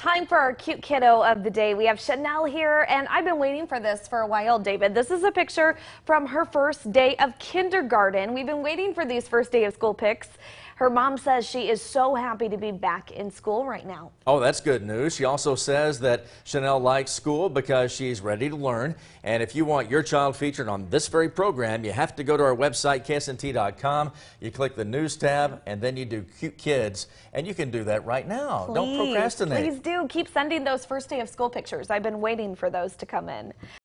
Time for our cute kiddo of the day. We have Chanel here, and I've been waiting for this for a while, David. This is a picture from her first day of kindergarten. We've been waiting for these first day of school pics, her mom says she is so happy to be back in school right now. Oh, that's good news. She also says that Chanel likes school because she's ready to learn. And if you want your child featured on this very program, you have to go to our website, KSNT.com. You click the news tab, and then you do cute kids. And you can do that right now. Please, Don't procrastinate. Please do. Keep sending those first day of school pictures. I've been waiting for those to come in.